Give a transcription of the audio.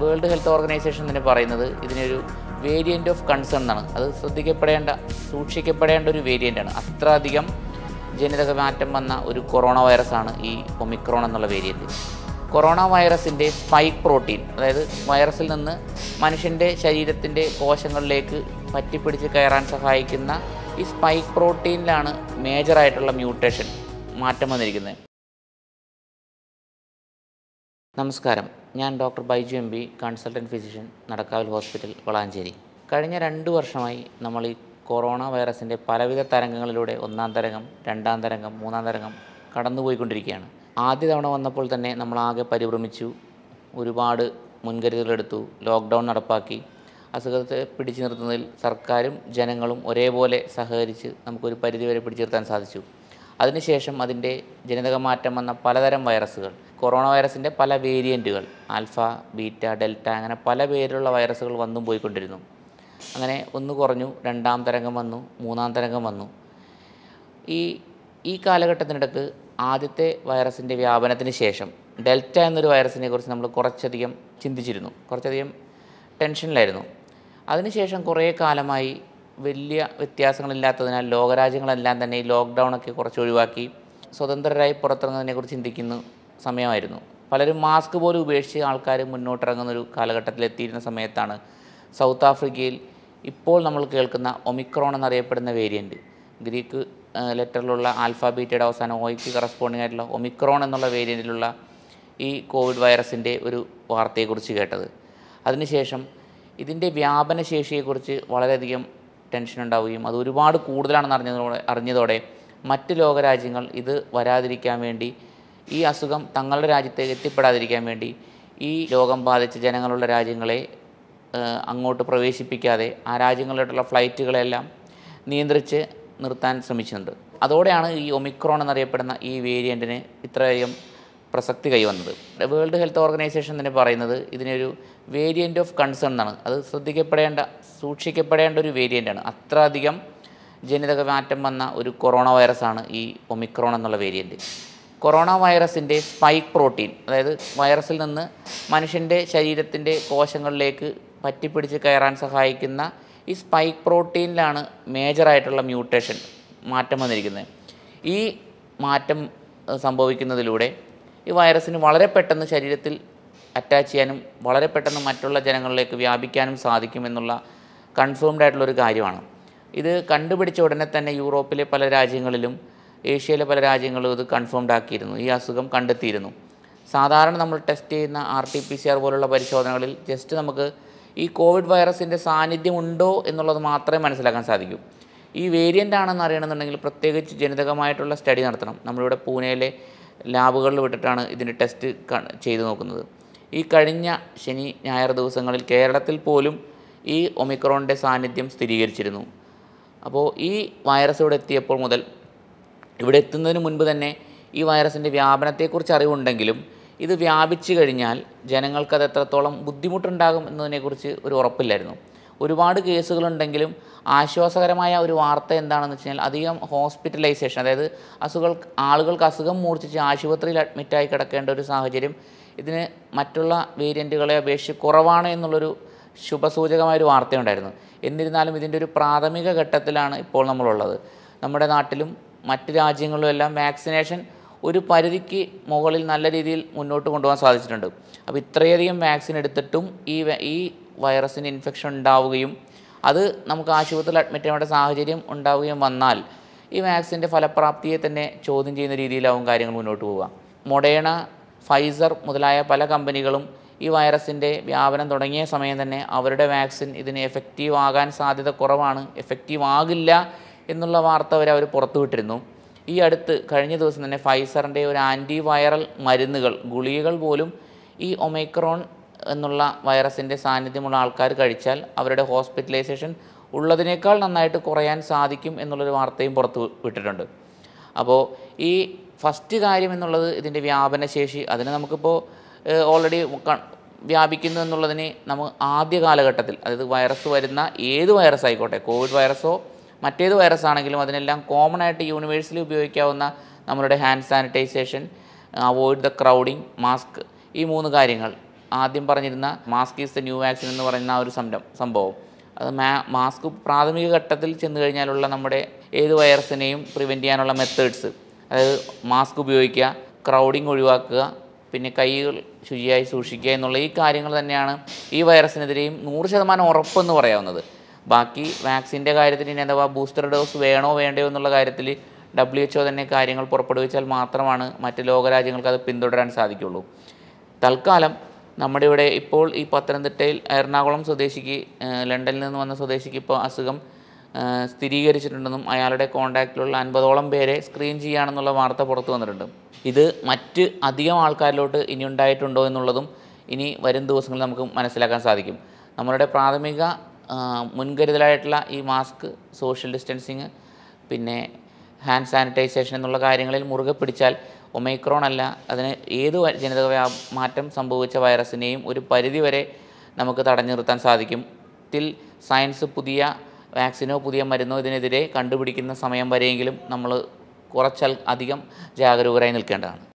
world health organisation തന്നെ പറയുന്നത് ഇതിനൊരു വേരിയൻ്റ് ഓഫ് കൺസേൺ എന്നാണ് അത് ശ്രദ്ധിക്കപ്പെടേണ്ട സൂക്ഷിക്കപ്പെടേണ്ട ഒരു വേരിയൻ്റാണ് അത്ര അധികം ജനിതക മാറ്റം വന്ന ഒരു കൊറോണ വൈറസ് ആണ് ഈ ഒമിക്രോൺ എന്നുള്ള വേരിയൻ്റ് കൊറോണ വൈറസിൻ്റെ സ്പൈക്ക് പ്രോട്ടീൻ അതായത് വൈറസിൽ നിന്ന് മനുഷ്യൻ്റെ ശരീരത്തിൻ്റെ കോശങ്ങളിലേക്ക് പറ്റിപ്പിടിച്ച് കയറാൻ സഹായിക്കുന്ന ഈ സ്പൈക്ക് പ്രോട്ടീനിലാണ് മേജറായിട്ടുള്ള മ്യൂട്ടേഷൻ മാറ്റം വന്നിരിക്കുന്നത് നമസ്കാരം ഞാൻ doctor Baiju M B consultant physician നടക്കാവിൽ ഹോസ്പിറ്റൽ വളാഞ്ചേരി കഴിഞ്ഞ രണ്ട് വർഷമായി നമ്മൾ ഈ കൊറോണ വൈറസിൻ്റെ പലവിധ തരംഗങ്ങളിലൂടെ ഒന്നാം തരംഗം രണ്ടാം തരംഗം മൂന്നാം തരംഗം കടന്നുപോയിക്കൊണ്ടിരിക്കുകയാണ് ആദ്യ തവണ വന്നപ്പോൾ തന്നെ നമ്മളാകെ പരിഭ്രമിച്ചു ഒരുപാട് മുൻകരുതലെടുത്തു ലോക്ക്ഡൗൺ നടപ്പാക്കി അസുഖത്തെ പിടിച്ചു നിർത്തുന്നതിൽ സർക്കാരും ജനങ്ങളും ഒരേപോലെ സഹകരിച്ച് നമുക്കൊരു പരിധിവരെ പിടിച്ചു നിർത്താൻ സാധിച്ചു അതിനുശേഷം അതിൻ്റെ ജനിതകമാറ്റം വന്ന പലതരം വൈറസുകൾ കൊറോണ വൈറസിൻ്റെ പല വേരിയൻറ്റുകൾ ആൽഫ ബീറ്റ ഡെൽറ്റ അങ്ങനെ പല പേരിലുള്ള വൈറസുകൾ വന്നും പോയിക്കൊണ്ടിരുന്നു അങ്ങനെ ഒന്ന് കുറഞ്ഞു രണ്ടാം തരംഗം വന്നു മൂന്നാം തരംഗം വന്നു ഈ ഈ കാലഘട്ടത്തിനിടക്ക് ആദ്യത്തെ വൈറസിൻ്റെ വ്യാപനത്തിന് ശേഷം ഡെൽറ്റ എന്നൊരു വൈറസിനെ കുറിച്ച് നമ്മൾ കുറച്ചധികം ചിന്തിച്ചിരുന്നു കുറച്ചധികം ടെൻഷനിലായിരുന്നു അതിനുശേഷം കുറേ കാലമായി വലിയ വ്യത്യാസങ്ങളില്ലാത്തതിനാൽ ലോകരാജ്യങ്ങളെല്ലാം തന്നെ ഈ ലോക്ക്ഡൗണൊക്കെ കുറച്ച് ഒഴിവാക്കി സ്വതന്ത്രരായി പുറത്തിറങ്ങുന്നതിനെക്കുറിച്ച് ചിന്തിക്കുന്നു സമയമായിരുന്നു പലരും മാസ്ക് പോലും ഉപേക്ഷിച്ച് ആൾക്കാർ മുന്നോട്ടിറങ്ങുന്നൊരു എത്തിയിരുന്ന സമയത്താണ് സൗത്ത് ആഫ്രിക്കയിൽ ഇപ്പോൾ നമ്മൾ കേൾക്കുന്ന ഒമിക്രോൺ എന്നറിയപ്പെടുന്ന വേരിയൻറ്റ് ഗ്രീക്ക് ലെറ്ററിലുള്ള ആൽഫാബീറ്റയുടെ അവസാനം ഓയ്ക്ക് കറസ്പോണ്ടിങ് ആയിട്ടുള്ള ഒമിക്രോൺ എന്നുള്ള വേരിയൻറ്റിലുള്ള ഈ കോവിഡ് വൈറസിൻ്റെ ഒരു വാർത്തയെക്കുറിച്ച് കേട്ടത് അതിനുശേഷം ഇതിൻ്റെ വ്യാപനശേഷിയെക്കുറിച്ച് വളരെയധികം ടെൻഷൻ ഉണ്ടാവുകയും അത് ഒരുപാട് കൂടുതലാണെന്ന് അറിഞ്ഞതോടെ അറിഞ്ഞതോടെ മറ്റ് ലോകരാജ്യങ്ങൾ ഇത് വരാതിരിക്കാൻ വേണ്ടി ഈ അസുഖം തങ്ങളുടെ രാജ്യത്തേക്ക് എത്തിപ്പെടാതിരിക്കാൻ വേണ്ടി ഈ രോഗം ബാധിച്ച ജനങ്ങളുള്ള രാജ്യങ്ങളെ അങ്ങോട്ട് പ്രവേശിപ്പിക്കാതെ ആ രാജ്യങ്ങളിലോട്ടുള്ള ഫ്ലൈറ്റുകളെല്ലാം നിയന്ത്രിച്ച് നിർത്താൻ ശ്രമിച്ചിട്ടുണ്ട് അതോടെയാണ് ഈ ഒമിക്രോൺ എന്നറിയപ്പെടുന്ന ഈ വേരിയൻറ്റിന് ഇത്രയധികം പ്രസക്തി കൈവന്നത് വേൾഡ് ഹെൽത്ത് ഓർഗനൈസേഷൻ തന്നെ പറയുന്നത് ഇതിനൊരു വേരിയൻ്റ് ഓഫ് കൺസേൺ എന്നാണ് അത് ശ്രദ്ധിക്കപ്പെടേണ്ട സൂക്ഷിക്കപ്പെടേണ്ട ഒരു വേരിയൻ്റാണ് അധികം ജനിതക മാറ്റം വന്ന ഒരു കൊറോണ വൈറസാണ് ഈ ഒമിക്രോൺ എന്നുള്ള വേരിയൻറ്റ് കൊറോണ വൈറസിൻ്റെ സ്പൈക്ക് പ്രോട്ടീൻ അതായത് വൈറസിൽ നിന്ന് മനുഷ്യൻ്റെ ശരീരത്തിൻ്റെ കോശങ്ങളിലേക്ക് പറ്റിപ്പിടിച്ച് കയറാൻ സഹായിക്കുന്ന ഈ സ്പൈക്ക് പ്രോട്ടീനിലാണ് മേജറായിട്ടുള്ള മ്യൂട്ടേഷൻ മാറ്റം വന്നിരിക്കുന്നത് ഈ മാറ്റം സംഭവിക്കുന്നതിലൂടെ ഈ വൈറസിന് വളരെ പെട്ടെന്ന് ശരീരത്തിൽ അറ്റാച്ച് ചെയ്യാനും വളരെ പെട്ടെന്ന് മറ്റുള്ള ജനങ്ങളിലേക്ക് വ്യാപിക്കാനും സാധിക്കുമെന്നുള്ള കൺഫേംഡ് ആയിട്ടുള്ളൊരു കാര്യമാണ് ഇത് കണ്ടുപിടിച്ച ഉടനെ തന്നെ യൂറോപ്പിലെ പല രാജ്യങ്ങളിലും ഏഷ്യയിലെ പല രാജ്യങ്ങളും ഇത് കൺഫേംഡ് ആക്കിയിരുന്നു ഈ അസുഖം കണ്ടെത്തിയിരുന്നു സാധാരണ നമ്മൾ ടെസ്റ്റ് ചെയ്യുന്ന R T P C R പോലുള്ള പരിശോധനകളിൽ ജസ്റ്റ് നമുക്ക് ഈ കോവിഡ് വൈറസിൻ്റെ ഉണ്ടോ എന്നുള്ളത് മാത്രമേ മനസ്സിലാക്കാൻ സാധിക്കൂ ഈ വേരിയൻ്റ് ആണെന്ന് അറിയണമെന്നുണ്ടെങ്കിൽ പ്രത്യേകിച്ച് ജനിതകമായിട്ടുള്ള സ്റ്റഡി നടത്തണം നമ്മളിവിടെ പൂനെയിലെ ലാബുകളിൽ വിട്ടിട്ടാണ് ഇതിൻ്റെ ടെസ്റ്റ് ചെയ്തു നോക്കുന്നത് ഈ കഴിഞ്ഞ ശനി ഞായർ ദിവസങ്ങളിൽ കേരളത്തിൽ പോലും ഈ ഒമിക്രോണിൻ്റെ സാന്നിധ്യം സ്ഥിരീകരിച്ചിരുന്നു അപ്പോൾ ഈ വൈറസ് ഇവിടെ എത്തിയപ്പോൾ മുതൽ ഇവിടെ എത്തുന്നതിന് മുൻപ് തന്നെ ഈ വൈറസിൻ്റെ വ്യാപനത്തെക്കുറിച്ച് അറിവുണ്ടെങ്കിലും ഇത് വ്യാപിച്ചു കഴിഞ്ഞാൽ ജനങ്ങൾക്കത് എത്രത്തോളം ബുദ്ധിമുട്ടുണ്ടാകും എന്നതിനെക്കുറിച്ച് ഒരു ഉറപ്പില്ലായിരുന്നു ഒരുപാട് കേസുകളുണ്ടെങ്കിലും ആശ്വാസകരമായ ഒരു വാർത്ത എന്താണെന്ന് വെച്ച് കഴിഞ്ഞാൽ അധികം ഹോസ്പിറ്റലൈസേഷൻ അതായത് അസുഖങ്ങൾ ആളുകൾക്ക് അസുഖം മൂർച്ഛിച്ച് ആശുപത്രിയിൽ അഡ്മിറ്റായി കിടക്കേണ്ട ഒരു സാഹചര്യം ഇതിന് മറ്റുള്ള വേരിയൻറ്റുകളെ അപേക്ഷിച്ച് കുറവാണ് എന്നുള്ളൊരു ശുഭസൂചകമായൊരു വാർത്തയുണ്ടായിരുന്നു എന്നിരുന്നാലും ഇതിൻ്റെ ഒരു പ്രാഥമിക ഘട്ടത്തിലാണ് ഇപ്പോൾ നമ്മളുള്ളത് നമ്മുടെ നാട്ടിലും മറ്റ് രാജ്യങ്ങളിലും എല്ലാം വാക്സിനേഷൻ ഒരു പരിധിക്ക് മുകളിൽ നല്ല രീതിയിൽ മുന്നോട്ട് കൊണ്ടുപോകാൻ സാധിച്ചിട്ടുണ്ട് അപ്പോൾ ഇത്രയധികം വാക്സിൻ എടുത്തിട്ടും ഈ ഈ വൈറസിന് ഇൻഫെക്ഷൻ ഉണ്ടാവുകയും അത് നമുക്ക് ആശുപത്രിയിൽ അഡ്മിറ്റ് ചെയ്യേണ്ട സാഹചര്യം ഉണ്ടാവുകയും വന്നാൽ ഈ വാക്സിൻ്റെ ഫലപ്രാപ്തിയെ തന്നെ ചോദ്യം ചെയ്യുന്ന രീതിയിലാവും കാര്യങ്ങൾ മുന്നോട്ട് പോവുക മൊഡേണ ഫൈസർ മുതലായ പല കമ്പനികളും ഈ വൈറസിൻ്റെ വ്യാപനം തുടങ്ങിയ സമയം തന്നെ അവരുടെ വാക്സിൻ ഇതിന് എഫക്റ്റീവ് ആകാൻ സാധ്യത കുറവാണ് എഫക്റ്റീവ് ആകില്ല എന്നുള്ള വാർത്ത വരെ അവർ പുറത്തുവിട്ടിരുന്നു ഈ അടുത്ത് കഴിഞ്ഞ ദിവസം തന്നെ ഫൈസറിൻ്റെ ഒരു ആൻറ്റി വൈറൽ മരുന്നുകൾ ഗുളികകൾ പോലും ഈ ഒമൈക്രോൺ എന്നുള്ള വൈറസിൻ്റെ സാന്നിധ്യമുള്ള ആൾക്കാർ കഴിച്ചാൽ അവരുടെ ഹോസ്പിറ്റലൈസേഷൻ ഉള്ളതിനേക്കാൾ നന്നായിട്ട് കുറയാൻ സാധിക്കും എന്നുള്ളൊരു വാർത്തയും പുറത്തു വിട്ടിട്ടുണ്ട് അപ്പോൾ ഈ ഫസ്റ്റ് കാര്യം എന്നുള്ളത് ഇതിൻ്റെ വ്യാപനശേഷി അതിന് നമുക്കിപ്പോൾ ഓൾറെഡി വ്യാപിക്കുന്നു എന്നുള്ളതിന് നമ്മൾ ആദ്യ കാലഘട്ടത്തിൽ അതായത് വൈറസ് വരുന്ന ഏത് വൈറസ് ആയിക്കോട്ടെ കോവിഡ് വൈറസോ മറ്റേത് വൈറസ് ആണെങ്കിലും അതിനെല്ലാം കോമൺ ആയിട്ട് യൂണിവേഴ്സലി ഉപയോഗിക്കാവുന്ന നമ്മളുടെ hand sanitisation avoid the crowding mask ഈ മൂന്ന് കാര്യങ്ങൾ ആദ്യം പറഞ്ഞിരുന്ന mask is the new vaccine എന്ന് പറയുന്ന ആ ഒരു സംരം സംഭവം അത് മാ മാസ്ക് പ്രാഥമിക ഘട്ടത്തിൽ ചെന്ന് കഴിഞ്ഞാലുള്ള നമ്മുടെ ഏത് വൈറസിനെയും പ്രിവെൻറ്റ് ചെയ്യാനുള്ള മെത്തേഡ്സ് അതായത് മാസ്ക് ഉപയോഗിക്കുക ക്രൗഡിങ് ഒഴിവാക്കുക പിന്നെ കൈകൾ ശുചിയായി സൂക്ഷിക്കുക എന്നുള്ള ഈ കാര്യങ്ങൾ തന്നെയാണ് ഈ വൈറസിനെതിരെയും നൂറ് ശതമാനം ഉറപ്പെന്ന് പറയാവുന്നത് ബാക്കി വാക്സിൻ്റെ കാര്യത്തിൽ ഇനി അഥവാ ബൂസ്റ്റർ ഡോസ് വേണോ വേണ്ടയോ എന്നുള്ള കാര്യത്തിൽ ഡബ്ല്യു എച്ച്ഒ തന്നെ കാര്യങ്ങൾ പുറപ്പെടുവിച്ചാൽ മാത്രമാണ് മറ്റ് ലോകരാജ്യങ്ങൾക്ക് അത് പിന്തുടരാൻ സാധിക്കുള്ളൂ തൽക്കാലം നമ്മുടെ ഇവിടെ ഇപ്പോൾ ഈ പത്തനംതിട്ടയിൽ എറണാകുളം സ്വദേശിക്ക് ലണ്ടനിൽ നിന്ന് വന്ന സ്വദേശിക്ക് ഇപ്പോൾ അസുഖം സ്ഥിരീകരിച്ചിട്ടുണ്ടെന്നും അയാളുടെ കോണ്ടാക്റ്റിലുള്ള അൻപതോളം പേരെ സ്ക്രീൻ ചെയ്യുകയാണെന്നുള്ള വാർത്ത പുറത്തു വന്നിട്ടുണ്ട് ഇത് മറ്റ് അധികം ആൾക്കാരിലോട്ട് ഇനി ഉണ്ടായിട്ടുണ്ടോ എന്നുള്ളതും ഇനി വരും ദിവസങ്ങളിൽ നമുക്ക് മനസ്സിലാക്കാൻ സാധിക്കും നമ്മളുടെ പ്രാഥമിക മുൻകരുതലായിട്ടുള്ള ഈ മാസ്ക് സോഷ്യൽ ഡിസ്റ്റൻസിങ് പിന്നെ ഹാൻഡ് സാനിറ്റൈസേഷൻ എന്നുള്ള കാര്യങ്ങളിൽ മുറുകെ പിടിച്ചാൽ ഒമൈക്രോൺ അല്ല അതിന് ഏത് ജനിതക മാറ്റം സംഭവിച്ച വൈറസിനെയും ഒരു പരിധിവരെ നമുക്ക് തടഞ്ഞു നിർത്താൻ സാധിക്കും ത്തിൽ സയൻസ് പുതിയ വാക്സിനോ പുതിയ മരുന്നോ ഇതിനെതിരെ കണ്ടുപിടിക്കുന്ന സമയം വരെയെങ്കിലും നമ്മൾ കുറച്ചൽ അധികം ജാഗരൂകരായി നിൽക്കേണ്ടതാണ്